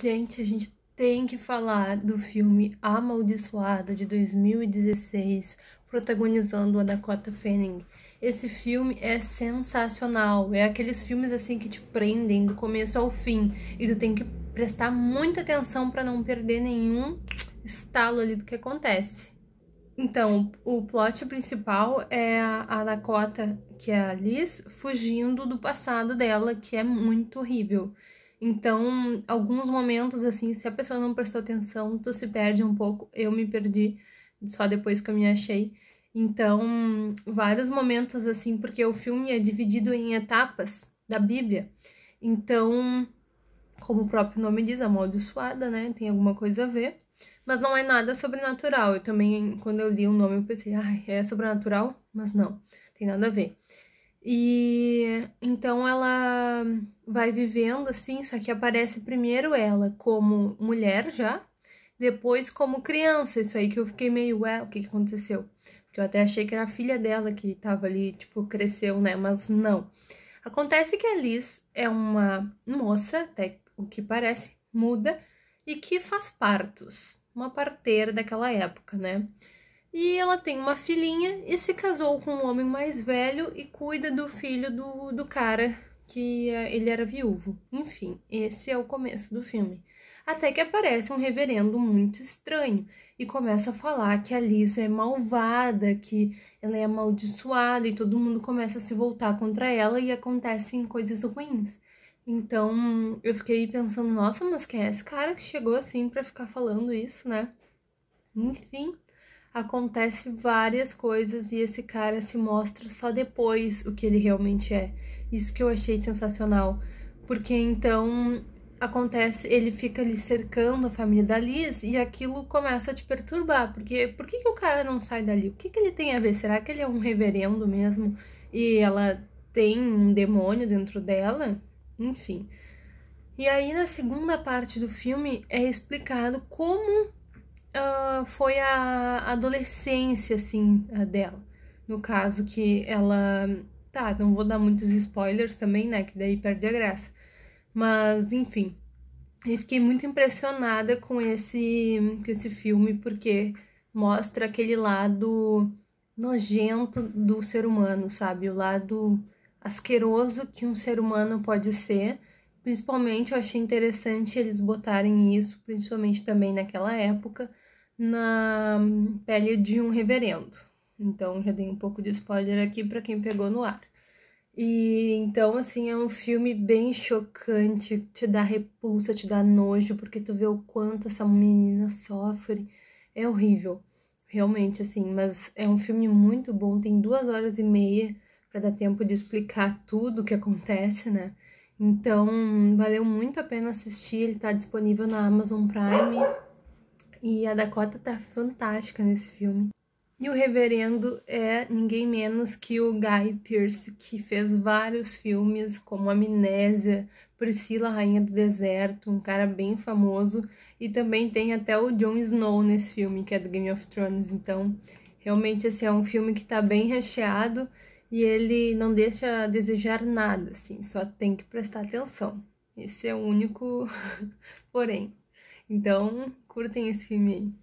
Gente, a gente tem que falar do filme Amaldiçoada de 2016, protagonizando a Dakota Fanning. Esse filme é sensacional, é aqueles filmes assim que te prendem do começo ao fim e tu tem que prestar muita atenção para não perder nenhum estalo ali do que acontece. Então, o plot principal é a Dakota, que é a Liz, fugindo do passado dela, que é muito horrível. Então, alguns momentos, assim, se a pessoa não prestou atenção, tu se perde um pouco. Eu me perdi só depois que eu me achei. Então, vários momentos, assim, porque o filme é dividido em etapas da Bíblia. Então, como o próprio nome diz, amaldiçoada, né? Tem alguma coisa a ver. Mas não é nada sobrenatural. Eu também, quando eu li o nome, eu pensei, ai, é sobrenatural? Mas não, tem nada a ver. E então ela vai vivendo assim, só que aparece primeiro ela como mulher já, depois como criança. Isso aí que eu fiquei meio, ué, o que, que aconteceu? Porque eu até achei que era a filha dela que tava ali, tipo, cresceu, né? Mas não. Acontece que a Liz é uma moça, até o que parece, muda, e que faz partos. Uma parteira daquela época, né? E ela tem uma filhinha e se casou com um homem mais velho e cuida do filho do, do cara que eh, ele era viúvo. Enfim, esse é o começo do filme. Até que aparece um reverendo muito estranho e começa a falar que a Lisa é malvada, que ela é amaldiçoada e todo mundo começa a se voltar contra ela e acontecem coisas ruins. Então eu fiquei pensando, nossa, mas quem é esse cara que chegou assim para ficar falando isso, né? Enfim acontece várias coisas e esse cara se mostra só depois o que ele realmente é. Isso que eu achei sensacional, porque então acontece, ele fica ali cercando a família da Liz e aquilo começa a te perturbar, porque por que, que o cara não sai dali? O que, que ele tem a ver? Será que ele é um reverendo mesmo e ela tem um demônio dentro dela? Enfim. E aí na segunda parte do filme é explicado como uh, foi a adolescência, assim, dela. No caso que ela. Tá, não vou dar muitos spoilers também, né? Que daí perde a graça. Mas, enfim. Eu fiquei muito impressionada com esse, com esse filme, porque mostra aquele lado nojento do ser humano, sabe? O lado asqueroso que um ser humano pode ser. Principalmente eu achei interessante eles botarem isso, principalmente também naquela época, na pele de um reverendo. Então já dei um pouco de spoiler aqui para quem pegou no ar. E então assim é um filme bem chocante, te dá repulsa, te dá nojo porque tu vê o quanto essa menina sofre. É horrível, realmente assim, mas é um filme muito bom, tem duas horas e meia para dar tempo de explicar tudo o que acontece, né? Então, valeu muito a pena assistir, ele tá disponível na Amazon Prime. E a Dakota tá fantástica nesse filme. E o reverendo é ninguém menos que o Guy Pearce, que fez vários filmes como Amnésia, Priscila, Rainha do Deserto, um cara bem famoso, e também tem até o Jon Snow nesse filme, que é do Game of Thrones. Então, realmente esse é um filme que tá bem recheado e ele não deixa a desejar nada, assim, só tem que prestar atenção. Esse é o único porém. Então, curtem esse filme aí.